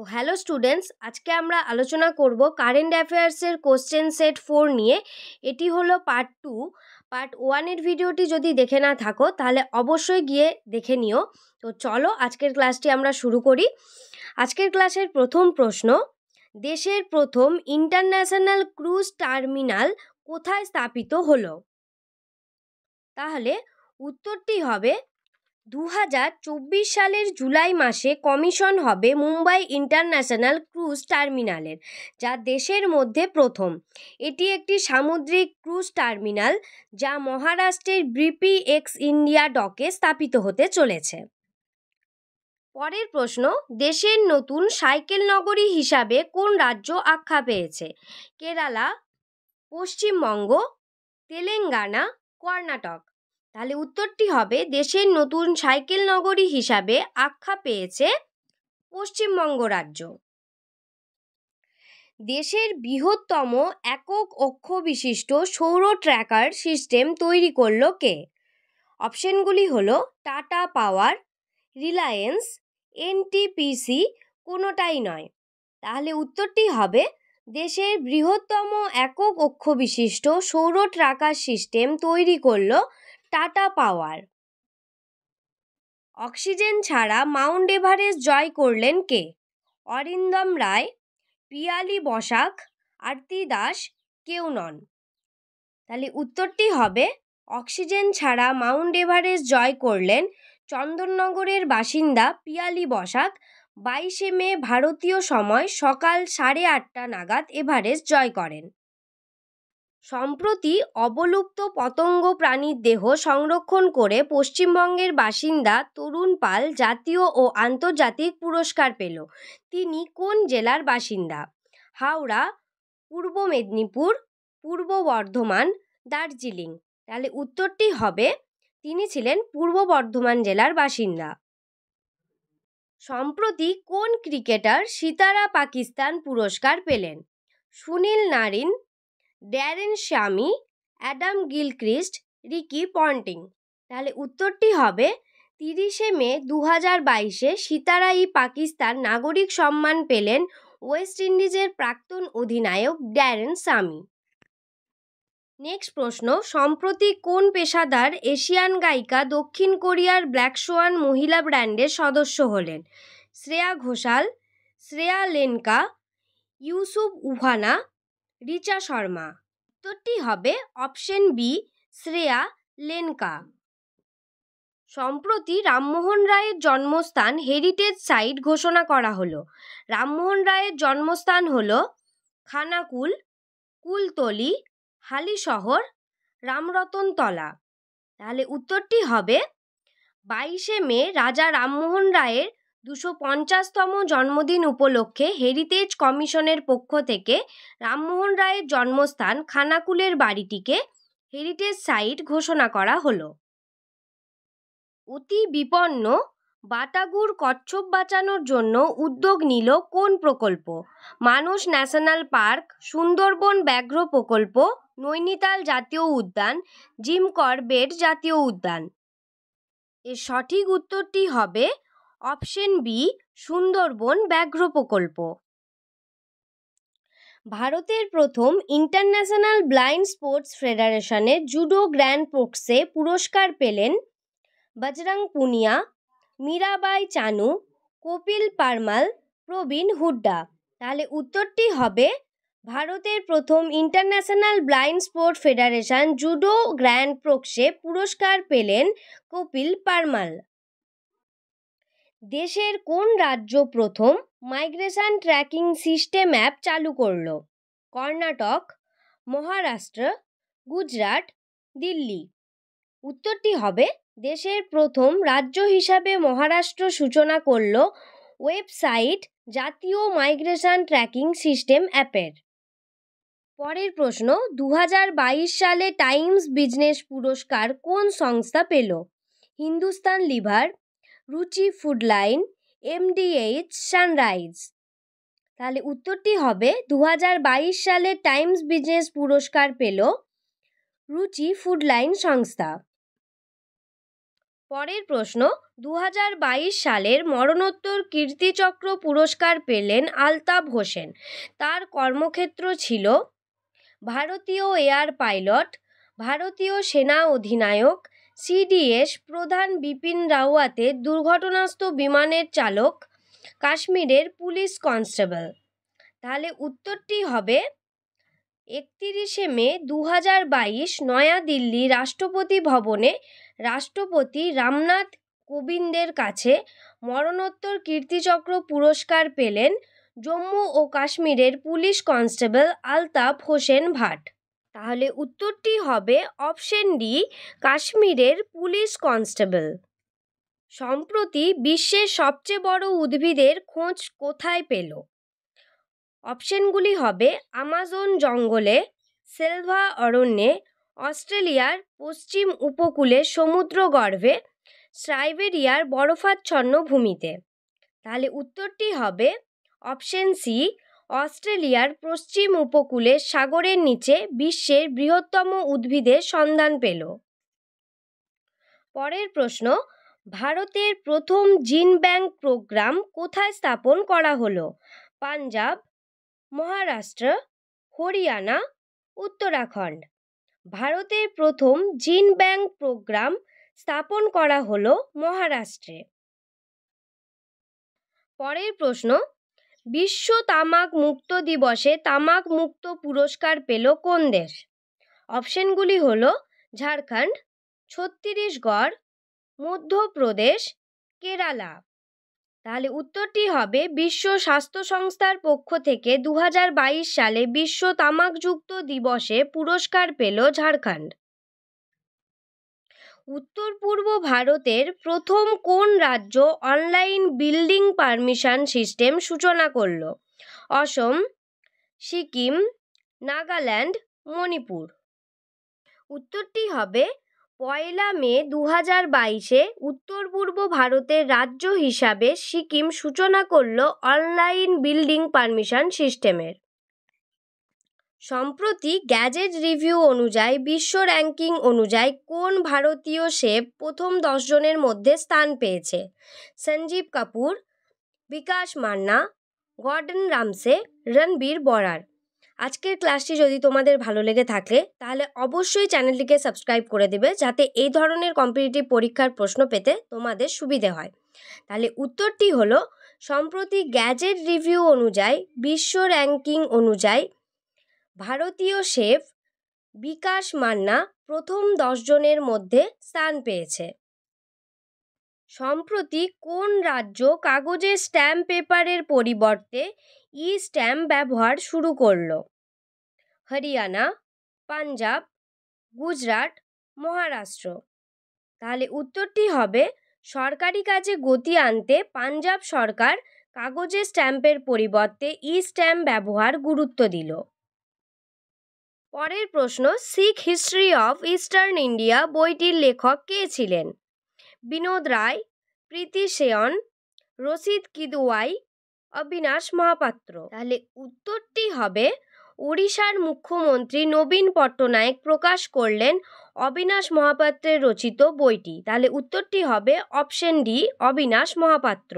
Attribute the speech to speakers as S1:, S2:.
S1: তো hello students আজকে আমরা আলোচনা করব কারেন্ট অ্যাফেয়ার্সের কোশ্চেন সেট ফোর নিয়ে এটি হলো পার্ট টু পার্ট ওয়ানের ভিডিওটি যদি দেখে না থাকো তাহলে অবশ্যই গিয়ে দেখে নিও তো চলো আজকের ক্লাসটি আমরা শুরু করি আজকের ক্লাসের প্রথম প্রশ্ন দেশের প্রথম ইন্টারন্যাশনাল ক্রুজ টার্মিনাল কোথায় স্থাপিত হলো তাহলে উত্তরটি হবে দু হাজার চব্বিশ সালের জুলাই মাসে কমিশন হবে মুম্বাই ইন্টারন্যাশনাল ক্রুজ টার্মিনালের যা দেশের মধ্যে প্রথম এটি একটি সামুদ্রিক ক্রুজ টার্মিনাল যা মহারাষ্ট্রের ব্রিপি এক্স ইন্ডিয়া ডকে স্থাপিত হতে চলেছে পরের প্রশ্ন দেশের নতুন সাইকেল নগরী হিসাবে কোন রাজ্য আখ্যা পেয়েছে কেরালা পশ্চিমবঙ্গ তেলেঙ্গানা কর্ণাটক তাহলে উত্তরটি হবে দেশের নতুন সাইকেল নগরী হিসাবে আখ্যা পেয়েছে পশ্চিমবঙ্গ রাজ্য দেশের বৃহত্তম একক অক্ষ বিশিষ্ট সৌর ট্র্যাকার সিস্টেম তৈরি করল কে অপশনগুলি হলো টাটা পাওয়ার রিলায়েন্স এনটিপিসি কোনোটাই নয় তাহলে উত্তরটি হবে দেশের বৃহত্তম একক অক্ষ বিশিষ্ট সৌর ট্রাকার সিস্টেম তৈরি করল টাটা পাওয়ার অক্সিজেন ছাড়া মাউন্ট এভারেস্ট জয় করলেন কে অরিন্দম রায় পিয়ালি বসাক আরতি দাস কেউ নন তাহলে উত্তরটি হবে অক্সিজেন ছাড়া মাউন্ট এভারেস্ট জয় করলেন চন্দননগরের বাসিন্দা পিয়ালি বসাক বাইশে মে ভারতীয় সময় সকাল সাড়ে আটটা নাগাদ এভারেস্ট জয় করেন সম্প্রতি অবলুপ্ত পতঙ্গ প্রাণীর দেহ সংরক্ষণ করে পশ্চিমবঙ্গের বাসিন্দা তরুণ পাল জাতীয় ও আন্তর্জাতিক পুরস্কার পেল তিনি কোন জেলার বাসিন্দা হাওড়া পূর্ব মেদিনীপুর পূর্ব বর্ধমান দার্জিলিং তাহলে উত্তরটি হবে তিনি ছিলেন পূর্ব বর্ধমান জেলার বাসিন্দা সম্প্রতি কোন ক্রিকেটার সিতারা পাকিস্তান পুরস্কার পেলেন Sunil Narine Darren Sammy Adam Gilchrist Ricky Ponting তাহলে উত্তরটি হবে তিরিশে মে দু হাজার বাইশে সিতারা ই পাকিস্তান নাগরিক সম্মান পেলেন ওয়েস্ট ইন্ডিজের প্রাক্তন অধিনায়ক ড্যারেন সামি নেক্সট প্রশ্ন সম্প্রতি কোন পেশাদার এশিয়ান গায়িকা দক্ষিণ কোরিয়ার ব্ল্যাকসোয়ান মহিলা ব্র্যান্ডের সদস্য হলেন শ্রেয়া ঘোষাল শ্রেয়া লেনকা ইউসুফ উহানা রিচা শর্মা উত্তরটি হবে অপশন বি শ্রেয়া লেনকা সম্প্রতি রামমোহন রায়ের জন্মস্থান হেরিটেজ সাইট ঘোষণা করা হলো রামমোহন রায়ের জন্মস্থান হল খানাকুল কুলতলি হালি শহর রামরতনতলা তাহলে উত্তরটি হবে বাইশে মে রাজা রামমোহন রায়ের দুশো পঞ্চাশতম জন্মদিন উপলক্ষে হেরিটেজ কমিশনের পক্ষ থেকে রামমোহন রায়ের জন্মস্থান খানাকুলের বাড়িটিকে হেরিটেজ সাইট ঘোষণা করা হলো অতি বিপন্ন বাটাগুর কচ্ছপ বাঁচানোর জন্য উদ্যোগ নিল কোন প্রকল্প মানুষ ন্যাশনাল পার্ক সুন্দরবন ব্যাঘ্র প্রকল্প নৈনিতাল জাতীয় উদ্যান জিম করবেট জাতীয় উদ্যান এর সঠিক উত্তরটি হবে অপশন বি সুন্দরবন ব্যাঘ্র প্রকল্প ভারতের প্রথম ইন্টারন্যাশনাল ব্লাইন্ড স্পোর্টস ফেডারেশনে জুডো গ্র্যান্ড পোক্সে পুরস্কার পেলেন বজরং পুনিয়া মীরাবাই চানু কপিল পারমাল প্রবীণ হুড্ডা তাহলে উত্তরটি হবে ভারতের প্রথম international blind sport federation judo grand prix পুরস্কার পেলেন কপিল পারমাল দেশের কোন রাজ্য প্রথম মাইগ্রেশন ট্র্যাকিং সিস্টেম অ্যাপ চালু করল কর্ণাটক মহারাষ্ট্র গুজরাট দিল্লি উত্তরটি হবে দেশের প্রথম রাজ্য হিসাবে মহারাষ্ট্র সূচনা করল ওয়েবসাইট জাতীয় মাইগ্রেশন ট্র্যাকিং সিস্টেম অ্যাপের পরের প্রশ্ন দু সালে টাইমস বিজনেস পুরস্কার কোন সংস্থা পেল Hindustan lever Ruchi food line MDH Sunrise তাহলে উত্তরটি হবে দু সালে টাইমস বিজনেস পুরস্কার পেল রুচি ফুড লাইন সংস্থা পরের প্রশ্ন দু সালের মরণোত্তর কীর্তিচক্র পুরস্কার পেলেন আলতাফ হোসেন তার কর্মক্ষেত্র ছিল ভারতীয় এয়ার পাইলট ভারতীয় সেনা অধিনায়ক সিডিএস প্রধান বিপিন রাওয়াতে দুর্ঘটনাস্থ বিমানের চালক কাশ্মীরের পুলিশ কনস্টেবল তাহলে উত্তরটি হবে একতিরিশে মে দু হাজার বাইশ নয়াদিল্লি রাষ্ট্রপতি ভবনে রাষ্ট্রপতি রামনাথ কোবিন্দের কাছে মরণোত্তর কীর্তিচক্র পুরস্কার পেলেন জম্মু ও কাশ্মীরের পুলিশ কনস্টেবল আলতাফ হোসেন ভাট তাহলে উত্তরটি হবে অপশন ডি কাশ্মীরের পুলিশ কনস্টেবল সম্প্রতি বিশ্বের সবচেয়ে বড় উদ্ভিদের খোঁজ কোথায় পেল অপশনগুলি হবে আমাজন জঙ্গলে সেলভা অরণ্যে অস্ট্রেলিয়ার পশ্চিম উপকূলে সমুদ্র গর্ভে সাইবেরিয়ার বরফাচ্ছন্ন ভূমিতে তাহলে উত্তরটি হবে অপশন সি অস্ট্রেলিয়ার পশ্চিম উপকূলে সাগরের নিচে বিশ্বের বৃহত্তম উদ্ভিদের সন্ধান পেল পরের প্রশ্ন ভারতের প্রথম জিন ব্যাংক প্রোগ্রাম কোথায় স্থাপন করা হলো পাঞ্জাব মহারাষ্ট্র হরিয়ানা উত্তরাখণ্ড ভারতের প্রথম জিন ব্যাংক প্রোগ্রাম স্থাপন করা হলো মহারাষ্ট্রে পরের প্রশ্ন বিশ্ব তামাক মুক্ত দিবসে তামাক মুক্ত পুরস্কার পেল কোন দেশ অপশনগুলি হল ঝাড়খণ্ড ছত্তিশগড় মধ্যপ্রদেশ কেরালা তাহলে উত্তরটি হবে বিশ্ব স্বাস্থ্য সংস্থার পক্ষ থেকে দু সালে বিশ্ব তামাকযুক্ত দিবসে পুরস্কার পেল ঝাড়খণ্ড উত্তর পূর্ব ভারতের প্রথম কোন রাজ্য অনলাইন বিল্ডিং পারমিশন সিস্টেম সূচনা করল অসম সিকিম নাগাল্যান্ড মণিপুর উত্তরটি হবে পয়লা মে দু হাজার বাইশে উত্তর পূর্ব ভারতের রাজ্য হিসাবে সিকিম সূচনা করল অনলাইন বিল্ডিং পারমিশন সিস্টেমের সম্প্রতি গ্যাজেট রিভিউ অনুযায়ী বিশ্ব র্যাঙ্কিং অনুযায়ী কোন ভারতীয় শেফ প্রথম দশজনের মধ্যে স্থান পেয়েছে সঞ্জীব কাপুর বিকাশ মান্না গর্ডন রামসে রণবীর বরার আজকের ক্লাসটি যদি তোমাদের ভালো লেগে থাকে তাহলে অবশ্যই চ্যানেলটিকে সাবস্ক্রাইব করে দেবে যাতে এই ধরনের কম্পিটিটিভ পরীক্ষার প্রশ্ন পেতে তোমাদের সুবিধে হয় তাহলে উত্তরটি হলো সম্প্রতি গ্যাজেট রিভিউ অনুযায়ী বিশ্ব র্যাঙ্কিং অনুযায়ী ভারতীয় শেফ বিকাশ মান্না প্রথম দশজনের মধ্যে স্থান পেয়েছে সম্প্রতি কোন রাজ্য কাগজের স্ট্যাম্প পেপারের পরিবর্তে ই স্ট্যাম্প ব্যবহার শুরু করল হরিয়ানা পাঞ্জাব গুজরাট মহারাষ্ট্র তাহলে উত্তরটি হবে সরকারি কাজে গতি আনতে পাঞ্জাব সরকার কাগজে স্ট্যাম্পের পরিবর্তে ই স্ট্যাম্প ব্যবহার গুরুত্ব দিল পরের প্রশ্ন Sikh history of eastern India বইটির লেখক কে ছিলেন বিনোদ রায় প্রীতি সেয়ন রশিদ কিদুয়াই অবিনাশ মহাপাত্র তাহলে উত্তরটি হবে উড়িষ্যার মুখ্যমন্ত্রী নবীন পট্টনায়ক প্রকাশ করলেন অবিনাশ মহাপাত্রের রচিত বইটি তাহলে উত্তরটি হবে অপশন ডি অবিনাশ মহাপাত্র